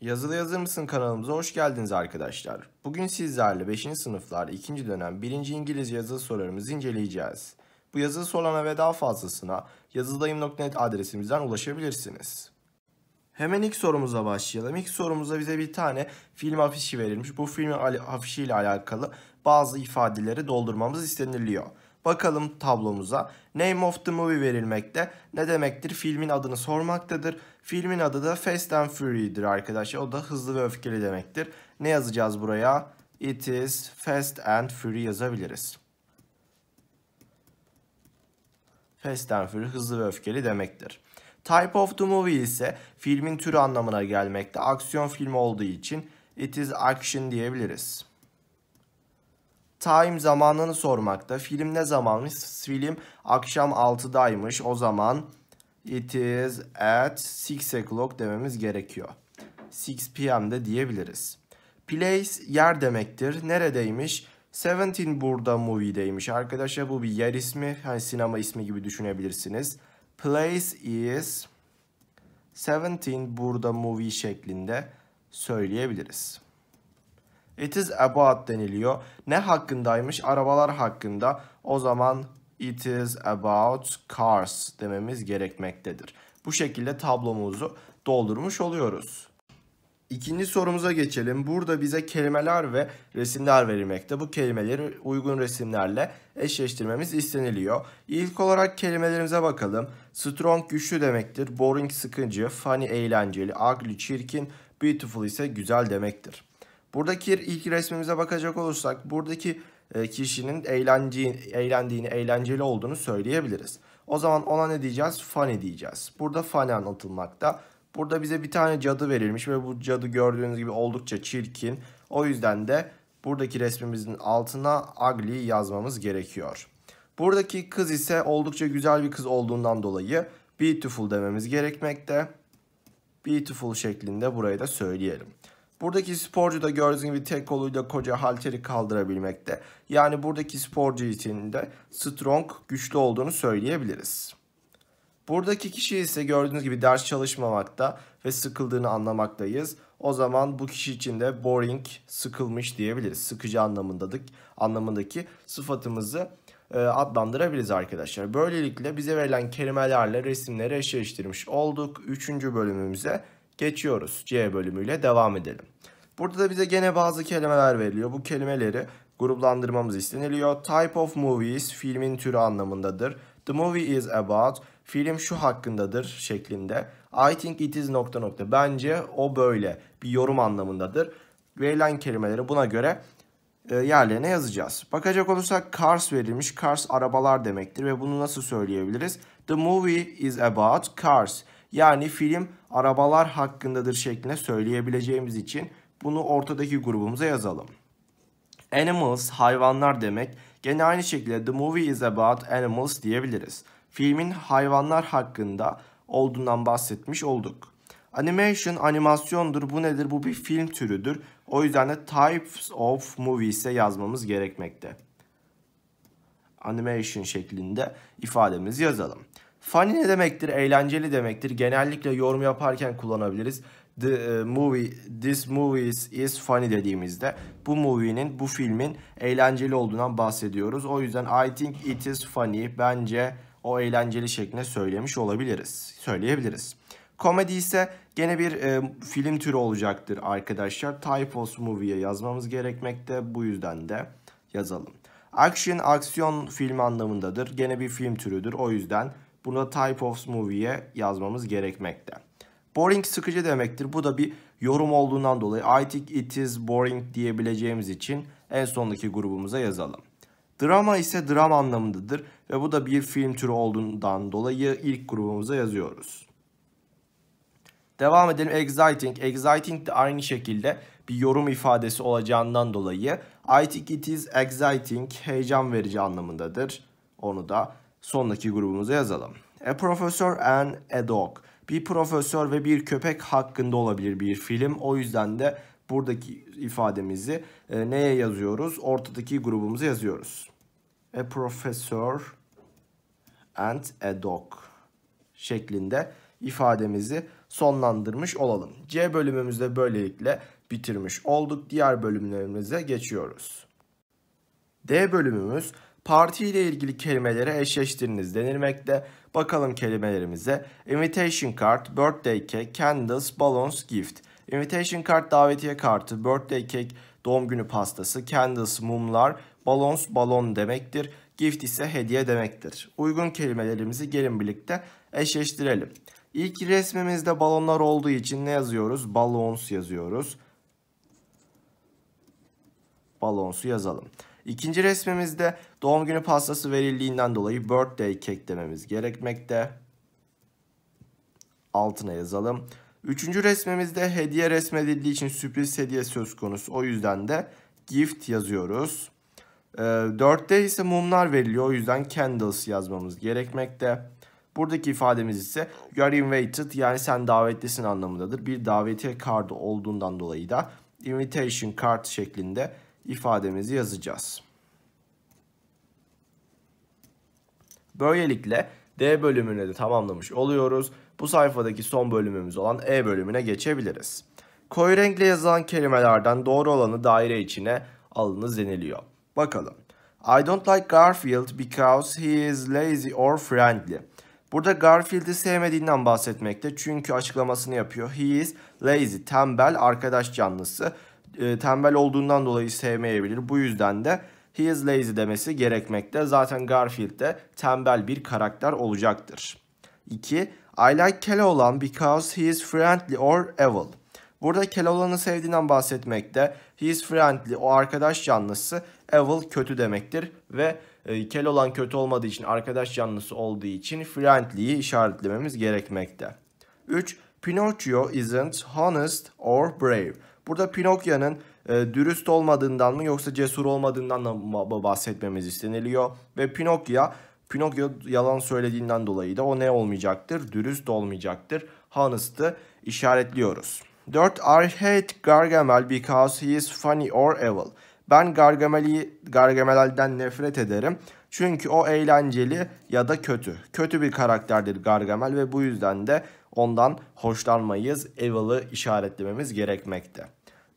Yazılı yazır mısın kanalımıza hoş geldiniz arkadaşlar. Bugün sizlerle 5. sınıflar 2. dönem 1. İngilizce yazılı sorularımızı inceleyeceğiz. Bu yazılı sorularına ve daha fazlasına yazıdayım.net adresimizden ulaşabilirsiniz. Hemen ilk sorumuza başlayalım. İlk sorumuza bize bir tane film afişi verilmiş. Bu film afişiyle alakalı bazı ifadeleri doldurmamız isteniliyor. Bakalım tablomuza. Name of the movie verilmekte. Ne demektir? Filmin adını sormaktadır. Filmin adı da Fast and Fury'dir arkadaşlar. O da hızlı ve öfkeli demektir. Ne yazacağız buraya? It is Fast and Fury yazabiliriz. Fast and Fury hızlı ve öfkeli demektir. Type of the movie ise filmin türü anlamına gelmekte. Aksiyon filmi olduğu için it is action diyebiliriz time zamanını sormakta. Film ne zamanmış? Film akşam 6'daymış. O zaman it is at 6 o'clock dememiz gerekiyor. 6 pm'de diyebiliriz. Place yer demektir. Neredeymiş? Seventeen burada movie'deymiş. Arkadaşlar bu bir yer ismi. Hani sinema ismi gibi düşünebilirsiniz. Place is Seventeen burada movie şeklinde söyleyebiliriz. It is about deniliyor. Ne hakkındaymış? Arabalar hakkında. O zaman it is about cars dememiz gerekmektedir. Bu şekilde tablomuzu doldurmuş oluyoruz. İkinci sorumuza geçelim. Burada bize kelimeler ve resimler verilmekte. Bu kelimeleri uygun resimlerle eşleştirmemiz isteniliyor. İlk olarak kelimelerimize bakalım. Strong güçlü demektir. Boring sıkıcı, funny eğlenceli, ugly çirkin, beautiful ise güzel demektir. Buradaki ilk resmimize bakacak olursak buradaki e, kişinin eğlendiğini, eğlendiğini, eğlenceli olduğunu söyleyebiliriz. O zaman ona ne diyeceğiz? Funny diyeceğiz. Burada funny anlatılmakta. Burada bize bir tane cadı verilmiş ve bu cadı gördüğünüz gibi oldukça çirkin. O yüzden de buradaki resmimizin altına ugly yazmamız gerekiyor. Buradaki kız ise oldukça güzel bir kız olduğundan dolayı beautiful dememiz gerekmekte. Beautiful şeklinde burayı da söyleyelim. Buradaki sporcu da gördüğünüz gibi tek koluyla koca halteri kaldırabilmekte. Yani buradaki sporcu için de strong güçlü olduğunu söyleyebiliriz. Buradaki kişi ise gördüğünüz gibi ders çalışmamakta ve sıkıldığını anlamaktayız. O zaman bu kişi için de boring, sıkılmış diyebiliriz. Sıkıcı anlamındadık, anlamındaki sıfatımızı e, adlandırabiliriz arkadaşlar. Böylelikle bize verilen kelimelerle resimleri eşleştirmiş olduk. Üçüncü bölümümüze geçiyoruz. C bölümüyle devam edelim. Burada da bize gene bazı kelimeler veriliyor. Bu kelimeleri gruplandırmamız isteniliyor. Type of movies filmin türü anlamındadır. The movie is about film şu hakkındadır şeklinde. I think it is nokta nokta. Bence o böyle bir yorum anlamındadır. Verilen kelimeleri buna göre e, yerlerine yazacağız. Bakacak olursak cars verilmiş. Cars arabalar demektir ve bunu nasıl söyleyebiliriz? The movie is about cars. Cars. Yani film arabalar hakkındadır şeklinde söyleyebileceğimiz için bunu ortadaki grubumuza yazalım. Animals hayvanlar demek. Gene aynı şekilde the movie is about animals diyebiliriz. Filmin hayvanlar hakkında olduğundan bahsetmiş olduk. Animation animasyondur. Bu nedir? Bu bir film türüdür. O yüzden de types of movies'e yazmamız gerekmekte. Animation şeklinde ifademizi yazalım. Funny ne demektir? Eğlenceli demektir. Genellikle yorum yaparken kullanabiliriz. The e, movie, this movie is, funny dediğimizde bu movie'nin, bu filmin eğlenceli olduğundan bahsediyoruz. O yüzden I think it is funny. Bence o eğlenceli şeklinde söylemiş olabiliriz. Söyleyebiliriz. Komedi ise gene bir e, film türü olacaktır arkadaşlar. Type of movie'ye yazmamız gerekmekte. Bu yüzden de yazalım. Action, aksiyon film anlamındadır. Gene bir film türüdür. O yüzden Buna type of movie'ye yazmamız gerekmekte. Boring sıkıcı demektir. Bu da bir yorum olduğundan dolayı I think it is boring diyebileceğimiz için en sondaki grubumuza yazalım. Drama ise dram anlamındadır ve bu da bir film türü olduğundan dolayı ilk grubumuza yazıyoruz. Devam edelim exciting. Exciting de aynı şekilde bir yorum ifadesi olacağından dolayı I think it is exciting heyecan verici anlamındadır. Onu da Sondaki grubumuza yazalım. A professor and a dog. Bir profesör ve bir köpek hakkında olabilir bir film. O yüzden de buradaki ifademizi e, neye yazıyoruz? Ortadaki grubumuza yazıyoruz. A professor and a dog şeklinde ifademizi sonlandırmış olalım. C bölümümüzde böylelikle bitirmiş olduk. Diğer bölümlerimize geçiyoruz. D bölümümüz parti ile ilgili kelimelere eşleştiriniz denilmekte. Bakalım kelimelerimize. Invitation card, birthday cake, candles, balloons, gift. Invitation card davetiye kartı, birthday cake doğum günü pastası, candles mumlar, balons balon demektir. Gift ise hediye demektir. Uygun kelimelerimizi gelin birlikte eşleştirelim. İlk resmimizde balonlar olduğu için ne yazıyoruz? Balons yazıyoruz. Balonsu yazalım. İkinci resmimizde doğum günü pastası verildiğinden dolayı birthday cake dememiz gerekmekte. Altına yazalım. Üçüncü resmimizde hediye resmedildiği için sürpriz hediye söz konusu. O yüzden de gift yazıyoruz. Ee, dörtte ise mumlar veriliyor. O yüzden candles yazmamız gerekmekte. Buradaki ifademiz ise you're invited yani sen davetlisin anlamındadır. Bir davetiye kartı olduğundan dolayı da invitation card şeklinde ifademizi yazacağız. Böylelikle D bölümünü de tamamlamış oluyoruz. Bu sayfadaki son bölümümüz olan E bölümüne geçebiliriz. Koyu renkle yazılan kelimelerden doğru olanı daire içine alınız deniliyor. Bakalım. I don't like Garfield because he is lazy or friendly. Burada Garfield'i sevmediğinden bahsetmekte çünkü açıklamasını yapıyor. He is lazy, tembel, arkadaş canlısı e, tembel olduğundan dolayı sevmeyebilir. Bu yüzden de he is lazy demesi gerekmekte. Zaten Garfield de tembel bir karakter olacaktır. 2. I like Keloğlan because he is friendly or evil. Burada Keloğlan'ı sevdiğinden bahsetmekte. He is friendly, o arkadaş canlısı. Evil kötü demektir ve e, Keloğlan kötü olmadığı için, arkadaş canlısı olduğu için friendly'yi işaretlememiz gerekmekte. 3. Pinocchio isn't honest or brave. Burada Pinokya'nın e, dürüst olmadığından mı yoksa cesur olmadığından mı bahsetmemiz isteniliyor. Ve Pinokya, Pinokyo yalan söylediğinden dolayı da o ne olmayacaktır? Dürüst olmayacaktır. Honest'ı işaretliyoruz. 4. I hate Gargamel because he is funny or evil. Ben Gargamel'i Gargamel'den nefret ederim. Çünkü o eğlenceli ya da kötü. Kötü bir karakterdir Gargamel ve bu yüzden de ondan hoşlanmayız. Evil'ı işaretlememiz gerekmekte.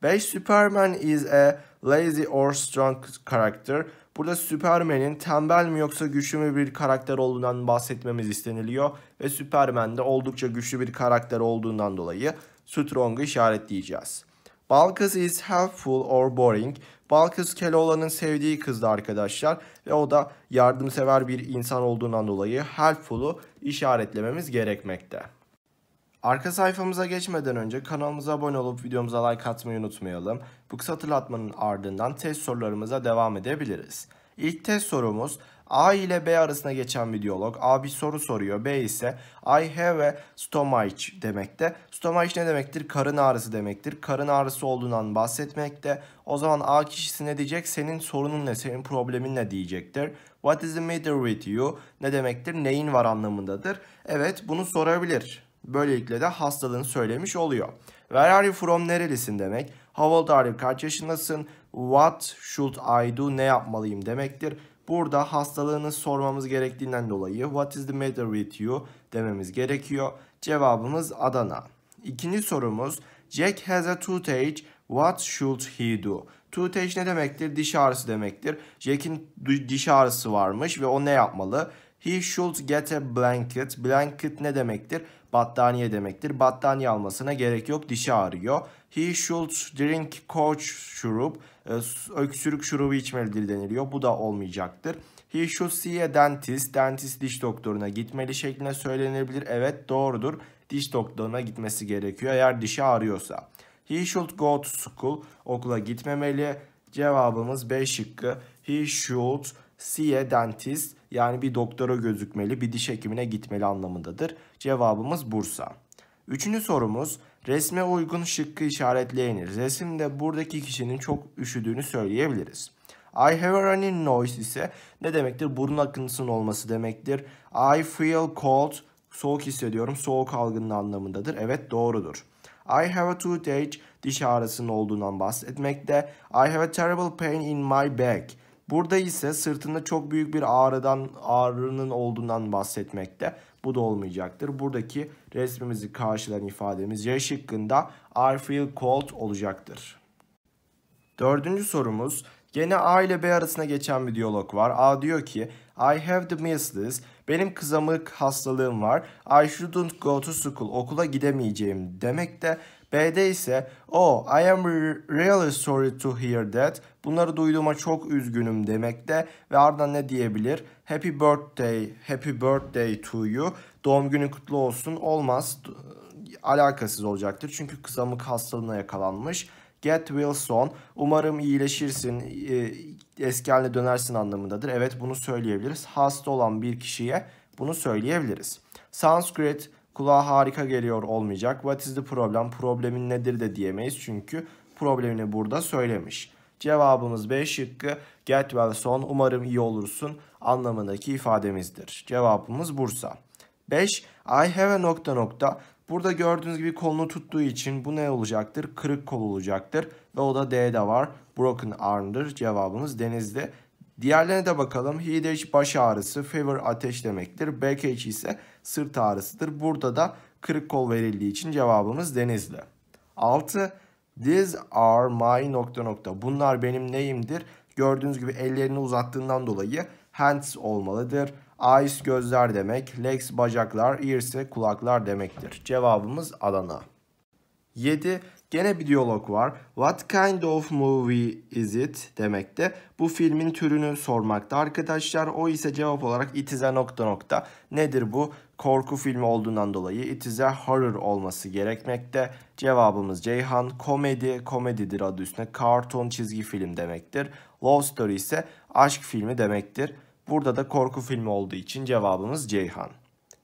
5. Superman is a lazy or strong character. Burada Superman'in tembel mi yoksa güçlü mü bir karakter olduğundan bahsetmemiz isteniliyor. Ve Superman de oldukça güçlü bir karakter olduğundan dolayı strong'u işaretleyeceğiz. Balkız is helpful or boring. Balkız Keloğlan'ın sevdiği kızdı arkadaşlar. Ve o da yardımsever bir insan olduğundan dolayı helpful'u işaretlememiz gerekmekte. Arka sayfamıza geçmeden önce kanalımıza abone olup videomuza like atmayı unutmayalım. Bu kısa hatırlatmanın ardından test sorularımıza devam edebiliriz. İlk test sorumuz A ile B arasında geçen bir diyalog. A bir soru soruyor. B ise I have a stomach demekte. Stomach ne demektir? Karın ağrısı demektir. Karın ağrısı olduğundan bahsetmekte. O zaman A kişisi ne diyecek? Senin sorunun ne? Senin problemin ne diyecektir. What is the matter with you? Ne demektir? Neyin var anlamındadır. Evet bunu sorabilir. Böylelikle de hastalığını söylemiş oluyor. Where are you from? Nerelisin demek. How old are you? Kaç yaşındasın? What should I do? Ne yapmalıyım demektir. Burada hastalığını sormamız gerektiğinden dolayı what is the matter with you dememiz gerekiyor. Cevabımız Adana. İkinci sorumuz Jack has a toothache. What should he do? Toothache ne demektir? Diş ağrısı demektir. Jack'in diş ağrısı varmış ve o ne yapmalı? He should get a blanket. Blanket ne demektir? Battaniye demektir. Battaniye almasına gerek yok. Dişi ağrıyor. He should drink coach syrup. Ee, öksürük şurubu içmelidir deniliyor. Bu da olmayacaktır. He should see a dentist. Dentist diş doktoruna gitmeli şeklinde söylenebilir. Evet doğrudur. Diş doktoruna gitmesi gerekiyor eğer dişi ağrıyorsa. He should go to school. Okula gitmemeli. Cevabımız B şıkkı. He should see a dentist. Yani bir doktora gözükmeli, bir diş hekimine gitmeli anlamındadır. Cevabımız Bursa. Üçüncü sorumuz resme uygun şıkkı işaretleyiniz. Resimde buradaki kişinin çok üşüdüğünü söyleyebiliriz. I have a running noise ise ne demektir? Burun akıntısının olması demektir. I feel cold, soğuk hissediyorum, soğuk algının anlamındadır. Evet doğrudur. I have a toothache, diş ağrısının olduğundan bahsetmekte. I have a terrible pain in my back. Burada ise sırtında çok büyük bir ağrıdan ağrının olduğundan bahsetmekte. Bu da olmayacaktır. Buradaki resmimizi karşılayan ifademiz C şıkkında I feel cold olacaktır. Dördüncü sorumuz Gene A ile B arasında geçen bir diyalog var. A diyor ki I have the measles. Benim kızamık hastalığım var. I shouldn't go to school. Okula gidemeyeceğim Demek De, B'de ise Oh, I am really sorry to hear that. Bunları duyduğuma çok üzgünüm demekte ve ardından ne diyebilir? Happy birthday, happy birthday to you. Doğum günü kutlu olsun. Olmaz. Alakasız olacaktır. Çünkü kızamık hastalığına yakalanmış. Get Wilson, umarım iyileşirsin, eski haline dönersin anlamındadır. Evet bunu söyleyebiliriz. Hasta olan bir kişiye bunu söyleyebiliriz. Sounds great. Kulağa harika geliyor olmayacak. What is the problem? Problemin nedir de diyemeyiz çünkü problemini burada söylemiş. Cevabımız B şıkkı get well son umarım iyi olursun anlamındaki ifademizdir. Cevabımız Bursa. 5. I have a nokta nokta. Burada gördüğünüz gibi kolunu tuttuğu için bu ne olacaktır? Kırık kol olacaktır. Ve o da D'de var. Broken arm'dır. Cevabımız Denizli. Diğerlerine de bakalım. Headache baş ağrısı, fever ateş demektir. Backache ise sırt ağrısıdır. Burada da kırık kol verildiği için cevabımız Denizli. 6. These are my nokta nokta. Bunlar benim neyimdir? Gördüğünüz gibi ellerini uzattığından dolayı hands olmalıdır. Eyes gözler demek, legs bacaklar, ears kulaklar demektir. Cevabımız Adana. 7. Gene bir diyalog var. What kind of movie is it demekte. Bu filmin türünü sormakta arkadaşlar. O ise cevap olarak it is a nokta nokta. Nedir bu? Korku filmi olduğundan dolayı it is a horror olması gerekmekte. Cevabımız Ceyhan. Komedi, komedidir adı üstüne. Karton çizgi film demektir. Love Story ise aşk filmi demektir. Burada da korku filmi olduğu için cevabımız Ceyhan.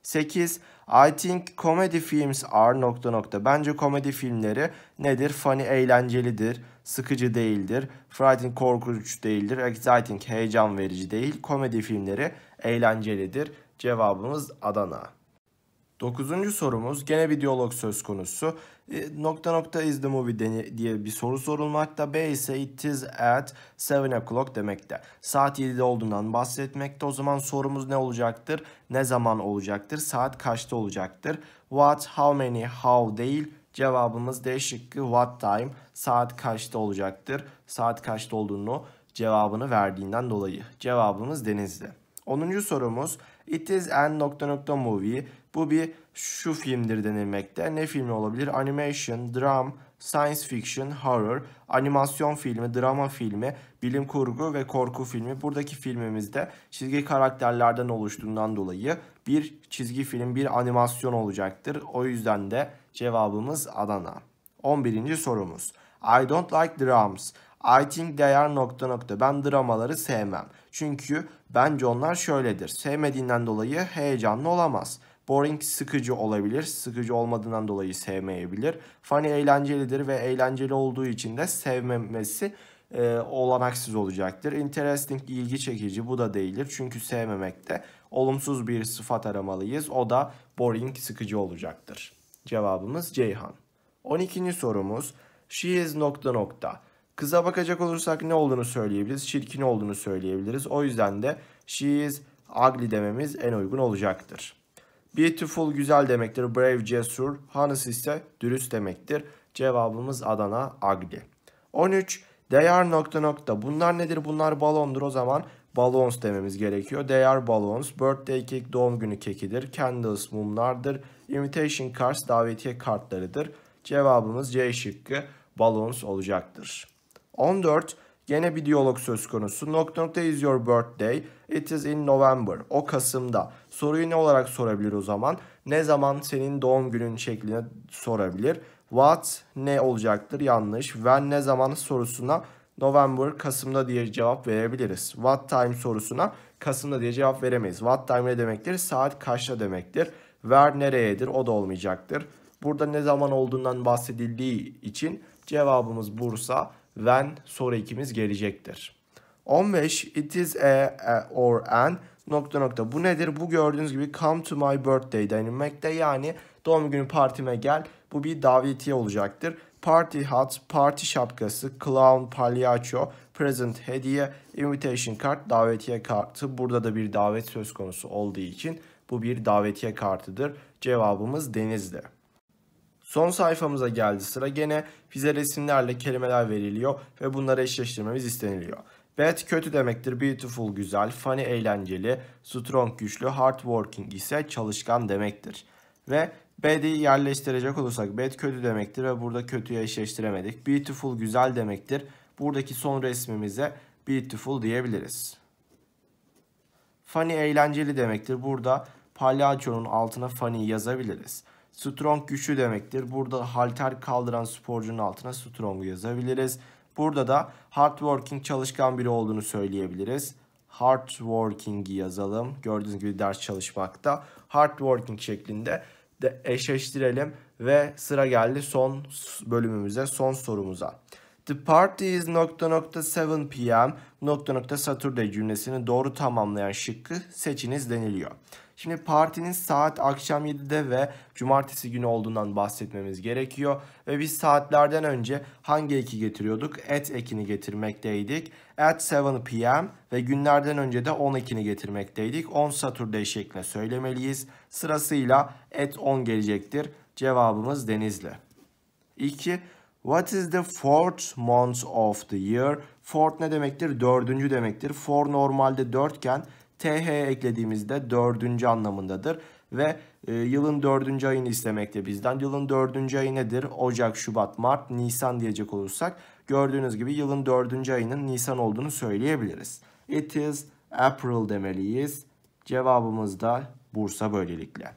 8. I think comedy films are nokta nokta. Bence komedi filmleri nedir? Funny eğlencelidir, sıkıcı değildir. Frightening korkunç değildir, exciting heyecan verici değil. Komedi filmleri eğlencelidir. Cevabımız Adana. Dokuzuncu sorumuz gene bir diyalog söz konusu. E, nokta nokta is the movie diye bir soru sorulmakta. B ise it is at 7 o'clock demekte. Saat 7'de olduğundan bahsetmekte. O zaman sorumuz ne olacaktır? Ne zaman olacaktır? Saat kaçta olacaktır? What, how many, how değil. Cevabımız D şıkkı what time saat kaçta olacaktır? Saat kaçta olduğunu cevabını verdiğinden dolayı. Cevabımız Denizli. 10. sorumuz It is an nokta nokta movie. Bu bir şu filmdir denilmekte. Ne filmi olabilir? Animation, dram, science fiction, horror, animasyon filmi, drama filmi, bilim kurgu ve korku filmi. Buradaki filmimizde çizgi karakterlerden oluştuğundan dolayı bir çizgi film, bir animasyon olacaktır. O yüzden de cevabımız Adana. 11. sorumuz. I don't like drums. I think they are nokta nokta. Ben dramaları sevmem. Çünkü bence onlar şöyledir. Sevmediğinden dolayı heyecanlı olamaz. Boring sıkıcı olabilir. Sıkıcı olmadığından dolayı sevmeyebilir. Funny eğlencelidir ve eğlenceli olduğu için de sevmemesi e, olanaksız olacaktır. Interesting ilgi çekici bu da değildir. Çünkü sevmemekte olumsuz bir sıfat aramalıyız. O da boring sıkıcı olacaktır. Cevabımız Ceyhan. 12. sorumuz. She is nokta nokta. Kıza bakacak olursak ne olduğunu söyleyebiliriz? Çirkin olduğunu söyleyebiliriz. O yüzden de she is ugly dememiz en uygun olacaktır. Beautiful güzel demektir. Brave cesur. Honest ise dürüst demektir. Cevabımız Adana ugly. 13. They are nokta nokta. Bunlar nedir? Bunlar balondur. O zaman balons dememiz gerekiyor. They are balons. Birthday cake doğum günü kekidir. Candles mumlardır. Invitation cards davetiye kartlarıdır. Cevabımız C şıkkı balons olacaktır. 14 gene bir diyalog söz konusu. Nokta nokta is your birthday. It is in November. O Kasım'da. Soruyu ne olarak sorabilir o zaman? Ne zaman senin doğum günün şeklinde sorabilir. What ne olacaktır? Yanlış. When ne zaman sorusuna November Kasım'da diye cevap verebiliriz. What time sorusuna Kasım'da diye cevap veremeyiz. What time ne demektir? Saat kaçta demektir? Where nereyedir? O da olmayacaktır. Burada ne zaman olduğundan bahsedildiği için cevabımız Bursa when sonra ikimiz gelecektir. 15 it is a, a or an nokta nokta. Bu nedir? Bu gördüğünüz gibi come to my birthday denilmekte. Yani doğum günü partime gel. Bu bir davetiye olacaktır. Party hat, party şapkası, clown, palyaço, present, hediye, invitation card davetiye kartı. Burada da bir davet söz konusu olduğu için bu bir davetiye kartıdır. Cevabımız Deniz'di. Son sayfamıza geldi sıra gene bize resimlerle kelimeler veriliyor ve bunları eşleştirmemiz isteniliyor. Bad kötü demektir, beautiful güzel, funny eğlenceli, strong güçlü, hard working ise çalışkan demektir. Ve bad'i yerleştirecek olursak bad kötü demektir ve burada kötüyü eşleştiremedik. Beautiful güzel demektir. Buradaki son resmimize beautiful diyebiliriz. Funny eğlenceli demektir. Burada palyaçonun altına funny yazabiliriz. Strong güçlü demektir. Burada halter kaldıran sporcunun altına strong'u yazabiliriz. Burada da hardworking çalışkan biri olduğunu söyleyebiliriz. Hardworking'i yazalım. Gördüğünüz gibi ders çalışmakta. Hardworking şeklinde de eşleştirelim. Ve sıra geldi son bölümümüze, son sorumuza. The party is nokta nokta 7 pm nokta nokta Saturday cümlesini doğru tamamlayan şıkkı seçiniz deniliyor. Şimdi partinin saat akşam 7'de ve cumartesi günü olduğundan bahsetmemiz gerekiyor. Ve biz saatlerden önce hangi eki getiriyorduk? At ekini getirmekteydik. At 7 p.m. ve günlerden önce de 10 ekini getirmekteydik. 10 Saturday şeklinde söylemeliyiz. Sırasıyla at 10 gelecektir. Cevabımız Denizli. 2. What is the fourth month of the year? Fourth ne demektir? Dördüncü demektir. Four normalde dörtken TH eklediğimizde dördüncü anlamındadır. Ve e, yılın dördüncü ayını istemekte bizden. Yılın dördüncü ayı nedir? Ocak, Şubat, Mart, Nisan diyecek olursak gördüğünüz gibi yılın dördüncü ayının Nisan olduğunu söyleyebiliriz. It is April demeliyiz. Cevabımız da Bursa böylelikle.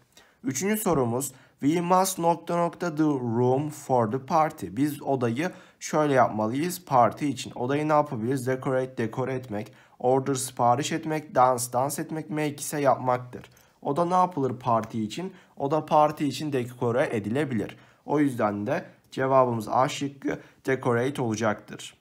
Üçüncü sorumuz We must nokta nokta the room for the party. Biz odayı şöyle yapmalıyız parti için. Odayı ne yapabiliriz? Decorate, dekor etmek. Order sipariş etmek, dance dans etmek, make ise yapmaktır. O da ne yapılır parti için? O da parti için dekore edilebilir. O yüzden de cevabımız A şıkkı decorate olacaktır.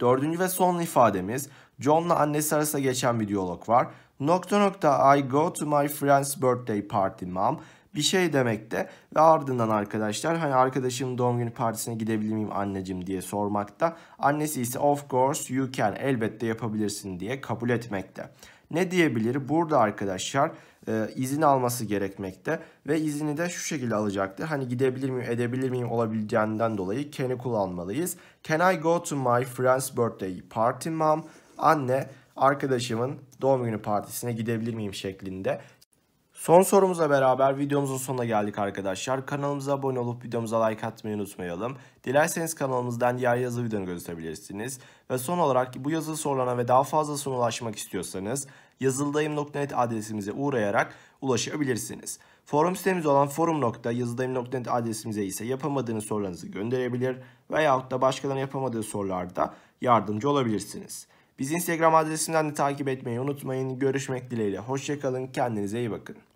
Dördüncü ve son ifademiz John'la annesi arasında geçen bir diyalog var. Nokta nokta I go to my friend's birthday party mom bir şey demekte ve ardından arkadaşlar hani arkadaşım doğum günü partisine gidebilir miyim anneciğim diye sormakta. Annesi ise of course you can elbette yapabilirsin diye kabul etmekte. Ne diyebilir? Burada arkadaşlar e, izin alması gerekmekte ve izini de şu şekilde alacaktır. Hani gidebilir miyim, edebilir miyim olabileceğinden dolayı can'i kullanmalıyız. Can I go to my friend's birthday party mom? Anne arkadaşımın doğum günü partisine gidebilir miyim şeklinde Son sorumuza beraber videomuzun sonuna geldik arkadaşlar. Kanalımıza abone olup videomuza like atmayı unutmayalım. Dilerseniz kanalımızdan diğer yazı videonu gösterebilirsiniz. Ve son olarak bu yazılı sorularına ve daha fazlasına ulaşmak istiyorsanız yazıldayım.net adresimize uğrayarak ulaşabilirsiniz. Forum sitemiz olan forum.yazıldayım.net adresimize ise yapamadığınız sorularınızı gönderebilir veyahut da başkalarının yapamadığı sorularda yardımcı olabilirsiniz. Biz Instagram adresimden de takip etmeyi unutmayın. Görüşmek dileğiyle. Hoşçakalın. Kendinize iyi bakın.